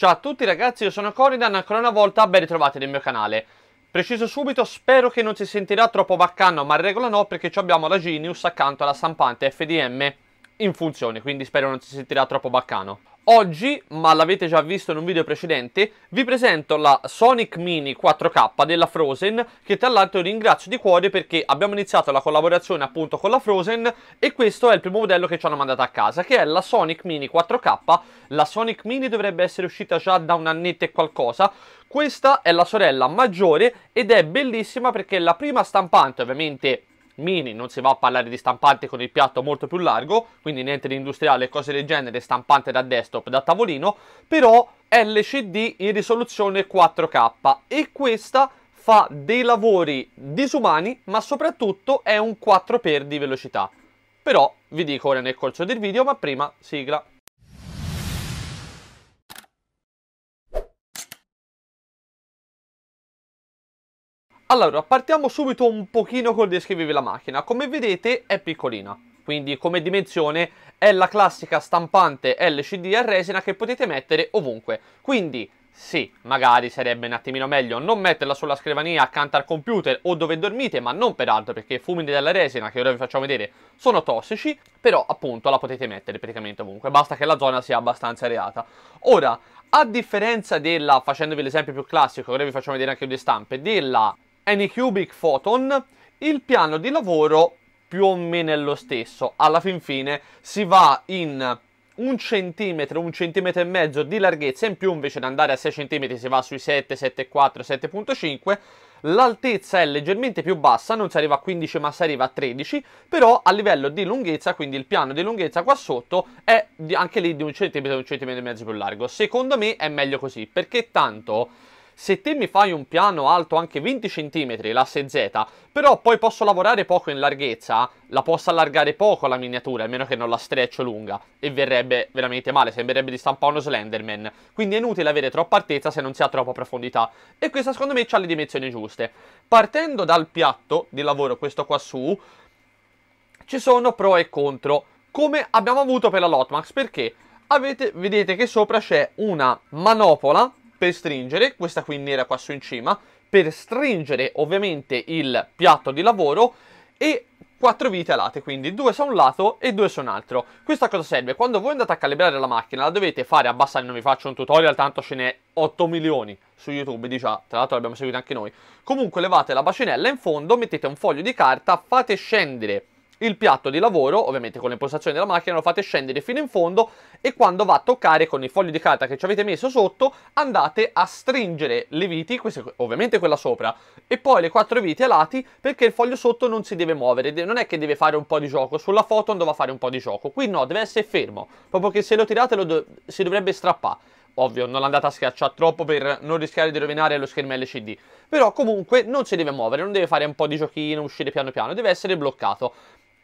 Ciao a tutti ragazzi, io sono Coridan, ancora una volta ben ritrovati nel mio canale. Preciso subito, spero che non si sentirà troppo baccano, ma regola no perché abbiamo la Genius accanto alla stampante FDM in funzione, quindi spero non si sentirà troppo baccano. Oggi, ma l'avete già visto in un video precedente, vi presento la Sonic Mini 4K della Frozen, che tra l'altro ringrazio di cuore perché abbiamo iniziato la collaborazione appunto con la Frozen e questo è il primo modello che ci hanno mandato a casa, che è la Sonic Mini 4K. La Sonic Mini dovrebbe essere uscita già da un annetto e qualcosa, questa è la sorella maggiore ed è bellissima perché la prima stampante ovviamente mini, non si va a parlare di stampante con il piatto molto più largo, quindi niente di industriale cose del genere, stampante da desktop, da tavolino, però LCD in risoluzione 4K e questa fa dei lavori disumani, ma soprattutto è un 4x di velocità. Però vi dico ora nel corso del video, ma prima sigla. Allora, partiamo subito un pochino col descrivervi la macchina. Come vedete è piccolina, quindi come dimensione è la classica stampante LCD a resina che potete mettere ovunque. Quindi sì, magari sarebbe un attimino meglio non metterla sulla scrivania accanto al computer o dove dormite, ma non per altro perché i fumini della resina, che ora vi facciamo vedere, sono tossici, però appunto la potete mettere praticamente ovunque, basta che la zona sia abbastanza areata. Ora, a differenza della, facendovi l'esempio più classico, ora vi facciamo vedere anche due stampe, della Anycubic Photon, il piano di lavoro più o meno è lo stesso. Alla fin fine si va in un centimetro, un centimetro e mezzo di larghezza in più, invece di andare a 6 centimetri si va sui 7, 7,4, 7,5. L'altezza è leggermente più bassa, non si arriva a 15 ma si arriva a 13, però a livello di lunghezza, quindi il piano di lunghezza qua sotto è anche lì di un centimetro, un centimetro e mezzo più largo. Secondo me è meglio così, perché tanto se te mi fai un piano alto anche 20 cm, l'asse Z, però poi posso lavorare poco in larghezza, la posso allargare poco la miniatura, a meno che non la streccio lunga, e verrebbe veramente male, sembrerebbe di stampare uno Slenderman. Quindi è inutile avere troppa altezza se non si ha troppa profondità, e questa secondo me ha le dimensioni giuste. Partendo dal piatto di lavoro, questo qua su, ci sono pro e contro, come abbiamo avuto per la Lotmax, perché avete, vedete che sopra c'è una manopola per stringere, questa qui nera qua su in cima, per stringere ovviamente il piatto di lavoro e quattro vite alate, quindi due su un lato e due su un altro. Questa cosa serve? Quando voi andate a calibrare la macchina la dovete fare abbassare, non vi faccio un tutorial, tanto ce n'è 8 milioni su YouTube di già, tra l'altro l'abbiamo seguito anche noi. Comunque levate la bacinella in fondo, mettete un foglio di carta, fate scendere il piatto di lavoro, ovviamente con le impostazioni della macchina, lo fate scendere fino in fondo e quando va a toccare con il foglio di carta che ci avete messo sotto, andate a stringere le viti, queste, ovviamente quella sopra, e poi le quattro viti a lati perché il foglio sotto non si deve muovere, non è che deve fare un po' di gioco, sulla foto andava a fare un po' di gioco, qui no, deve essere fermo, proprio che se lo tirate lo do si dovrebbe strappare ovvio non l'andate a schiacciare troppo per non rischiare di rovinare lo schermo LCD però comunque non si deve muovere non deve fare un po' di giochino uscire piano piano deve essere bloccato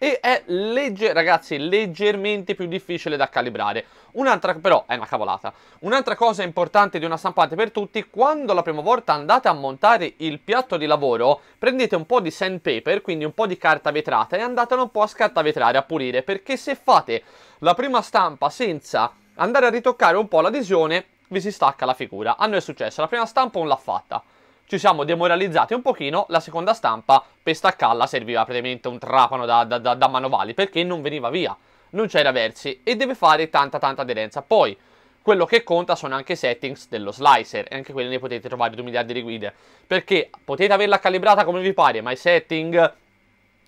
e è legge, ragazzi, leggermente più difficile da calibrare. Un'altra, però, è una cavolata. Un'altra cosa importante di una stampante per tutti, quando la prima volta andate a montare il piatto di lavoro, prendete un po' di sandpaper, quindi un po' di carta vetrata, e andatelo un po' a scartavetrare, a pulire, perché se fate la prima stampa senza andare a ritoccare un po' l'adesione, vi si stacca la figura. A noi è successo, la prima stampa non l'ha fatta ci siamo demoralizzati un pochino, la seconda stampa per staccarla serviva praticamente un trapano da, da, da, da manovali perché non veniva via, non c'era versi e deve fare tanta tanta aderenza. Poi quello che conta sono anche i settings dello slicer e anche quelli ne potete trovare 2 miliardi di guide perché potete averla calibrata come vi pare ma i setting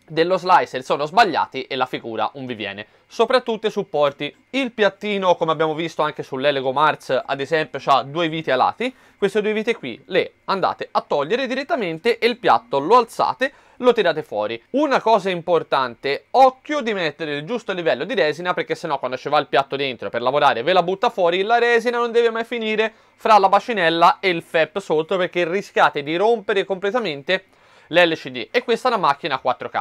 dello slicer sono sbagliati e la figura non vi viene soprattutto i supporti. Il piattino, come abbiamo visto anche sull'Elego Mars, ad esempio, ha due viti alati. Queste due vite qui le andate a togliere direttamente e il piatto lo alzate, lo tirate fuori. Una cosa importante, occhio di mettere il giusto livello di resina, perché sennò quando ci va il piatto dentro per lavorare ve la butta fuori, la resina non deve mai finire fra la bacinella e il FEP sotto, perché rischiate di rompere completamente l'LCD. E questa è una macchina 4K.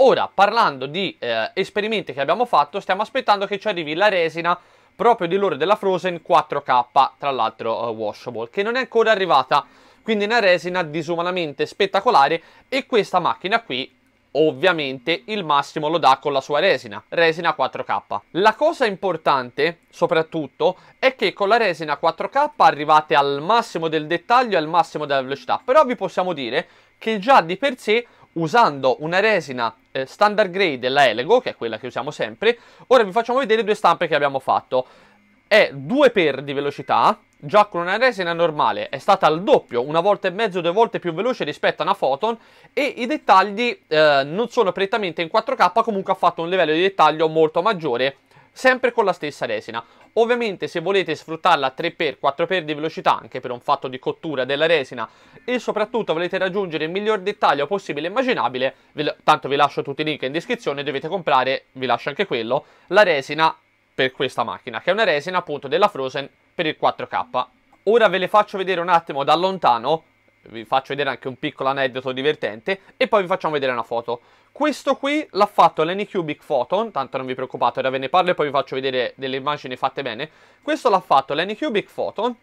Ora, parlando di eh, esperimenti che abbiamo fatto, stiamo aspettando che ci arrivi la resina proprio di loro della Frozen 4K, tra l'altro eh, washable, che non è ancora arrivata, quindi una resina disumanamente spettacolare e questa macchina qui ovviamente il massimo lo dà con la sua resina, resina 4K. La cosa importante soprattutto è che con la resina 4K arrivate al massimo del dettaglio e al massimo della velocità, però vi possiamo dire che già di per sé usando una resina eh, standard grade della Elego, che è quella che usiamo sempre. Ora vi facciamo vedere due stampe che abbiamo fatto. È 2x di velocità, già con una resina normale, è stata al doppio, una volta e mezzo, due volte più veloce rispetto a una Photon e i dettagli eh, non sono prettamente in 4K, comunque ha fatto un livello di dettaglio molto maggiore sempre con la stessa resina. Ovviamente se volete sfruttarla 3x, 4x di velocità anche per un fatto di cottura della resina e soprattutto volete raggiungere il miglior dettaglio possibile e immaginabile, tanto vi lascio tutti i link in descrizione, dovete comprare, vi lascio anche quello, la resina per questa macchina, che è una resina appunto della Frozen per il 4K. Ora ve le faccio vedere un attimo da lontano, vi faccio vedere anche un piccolo aneddoto divertente e poi vi facciamo vedere una foto. Questo qui l'ha fatto l'Anycubic Photon, tanto non vi preoccupate, ora ve ne parlo e poi vi faccio vedere delle immagini fatte bene. Questo l'ha fatto l'Anycubic Photon,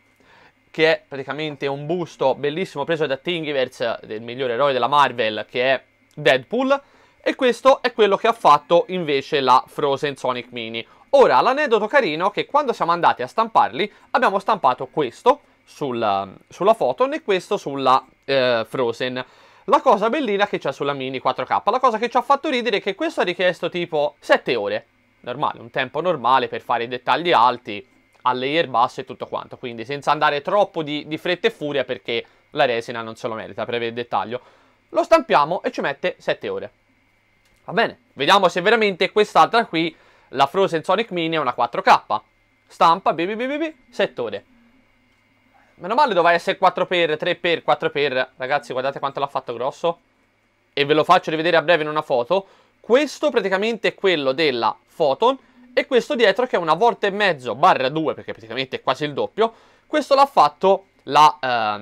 che è praticamente un busto bellissimo preso da Thingiverse, del migliore eroe della Marvel, che è Deadpool, e questo è quello che ha fatto invece la Frozen Sonic Mini. Ora, l'aneddoto carino è che quando siamo andati a stamparli, abbiamo stampato questo sulla, sulla Photon e questo sulla eh, Frozen. La cosa bellina che c'è sulla Mini 4K, la cosa che ci ha fatto ridere è che questo ha richiesto tipo 7 ore, normale, un tempo normale per fare i dettagli alti, al layer basso e tutto quanto, quindi senza andare troppo di, di fretta e furia perché la resina non se lo merita, per avere il dettaglio. Lo stampiamo e ci mette 7 ore. Va bene, vediamo se veramente quest'altra qui, la Frozen Sonic Mini, è una 4K. Stampa, bi, 7 ore. Meno male doveva essere 4x, 3x, 4x. Ragazzi, guardate quanto l'ha fatto grosso. E ve lo faccio rivedere a breve in una foto. Questo praticamente è quello della Photon. E questo dietro che è una volta e mezzo, barra 2, perché praticamente è quasi il doppio. Questo l'ha fatto la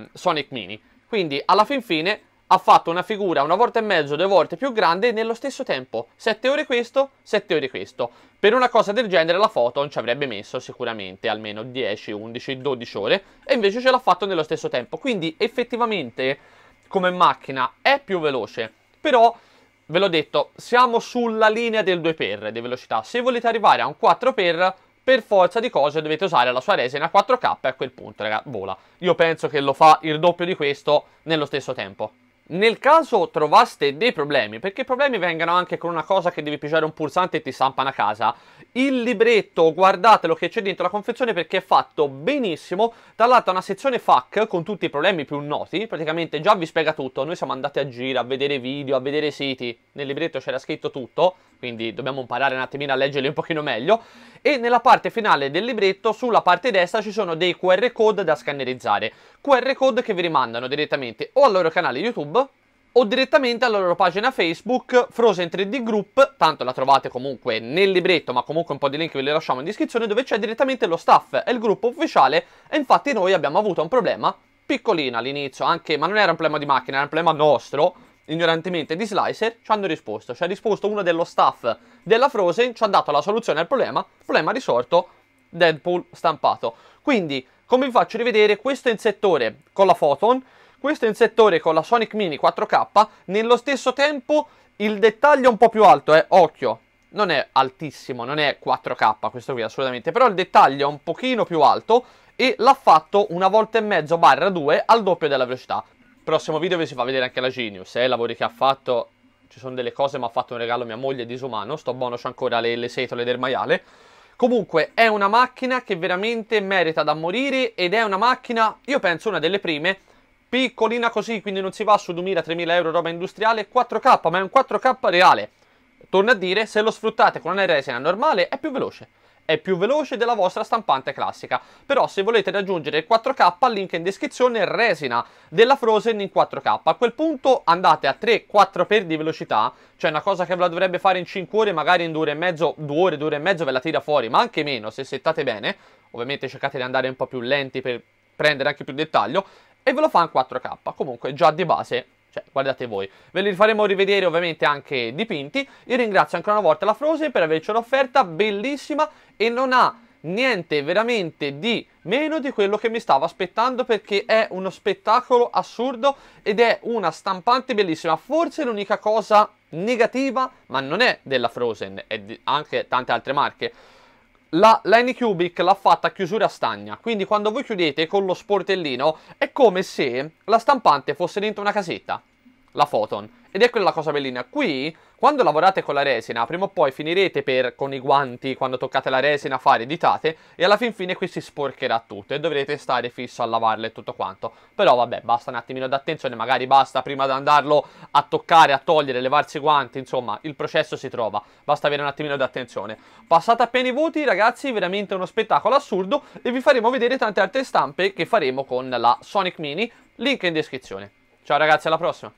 eh, Sonic Mini. Quindi, alla fin fine, ha fatto una figura una volta e mezzo, due volte più grande nello stesso tempo. 7 ore questo, 7 ore questo. Per una cosa del genere la Photon ci avrebbe messo sicuramente almeno 10, 11, 12 ore e invece ce l'ha fatto nello stesso tempo. Quindi effettivamente come macchina è più veloce, però ve l'ho detto, siamo sulla linea del 2x di velocità. Se volete arrivare a un 4x per forza di cose dovete usare la sua resina 4K e a quel punto, raga, vola. Io penso che lo fa il doppio di questo nello stesso tempo. Nel caso trovaste dei problemi, perché i problemi vengano anche con una cosa che devi pigiare un pulsante e ti stampano a casa, il libretto, guardatelo che c'è dentro la confezione perché è fatto benissimo. Tra l'altro ha una sezione FAC con tutti i problemi più noti, praticamente già vi spiega tutto. Noi siamo andati a giro, a vedere video, a vedere siti, nel libretto c'era scritto tutto, quindi dobbiamo imparare un attimino a leggerli un pochino meglio. E nella parte finale del libretto, sulla parte destra, ci sono dei QR code da scannerizzare. QR code che vi rimandano direttamente o al loro canale YouTube o direttamente alla loro pagina Facebook Frozen 3D Group, tanto la trovate comunque nel libretto, ma comunque un po' di link ve li lasciamo in descrizione, dove c'è direttamente lo staff e il gruppo ufficiale e infatti noi abbiamo avuto un problema piccolino all'inizio, anche, ma non era un problema di macchina, era un problema nostro, ignorantemente di Slicer, ci hanno risposto, ci ha risposto uno dello staff della Frozen, ci ha dato la soluzione al problema, problema risolto, Deadpool stampato. Quindi, come vi faccio rivedere, questo è il settore con la Photon, questo è in settore con la Sonic Mini 4K, nello stesso tempo il dettaglio è un po' più alto, eh, occhio, non è altissimo, non è 4K questo qui assolutamente, però il dettaglio è un pochino più alto e l'ha fatto una volta e mezzo barra 2 al doppio della velocità. Prossimo video vi si fa vedere anche la Genius, eh, i lavori che ha fatto, ci sono delle cose, ma ha fatto un regalo a mia moglie disumano, sto buono, c'ho ancora le, le setole del maiale. Comunque è una macchina che veramente merita da morire ed è una macchina, io penso, una delle prime piccolina così, quindi non si va su 2.000-3.000 euro roba industriale, 4K, ma è un 4K reale. Torno a dire, se lo sfruttate con una resina normale è più veloce. È più veloce della vostra stampante classica. Però se volete raggiungere il 4K, link in descrizione, resina della Frozen in 4K. A quel punto andate a 3-4x di velocità, cioè una cosa che ve la dovrebbe fare in 5 ore, magari in 2 ore e mezzo, 2 ore, 2 ore e mezzo ve la tira fuori, ma anche meno se settate bene. Ovviamente cercate di andare un po' più lenti per prendere anche più dettaglio e ve lo fa in 4K. Comunque già di base cioè, guardate voi. Ve li faremo rivedere ovviamente anche dipinti. Io ringrazio ancora una volta la Frozen per avercela offerta, bellissima e non ha niente veramente di meno di quello che mi stavo aspettando perché è uno spettacolo assurdo ed è una stampante bellissima. Forse l'unica cosa negativa, ma non è della Frozen, è di anche tante altre marche la, la cubic l'ha fatta a chiusura stagna, quindi quando voi chiudete con lo sportellino è come se la stampante fosse dentro una casetta la Photon. Ed è quella la cosa bellina. Qui, quando lavorate con la resina, prima o poi finirete per, con i guanti, quando toccate la resina, fare ditate, e alla fin fine qui si sporcherà tutto, e dovrete stare fisso a lavarle e tutto quanto. Però vabbè, basta un attimino d'attenzione, magari basta prima di andarlo a toccare, a togliere, levarsi i guanti, insomma, il processo si trova. Basta avere un attimino d'attenzione. Passate appena i voti, ragazzi, veramente uno spettacolo assurdo, e vi faremo vedere tante altre stampe che faremo con la Sonic Mini, link in descrizione. Ciao ragazzi, alla prossima!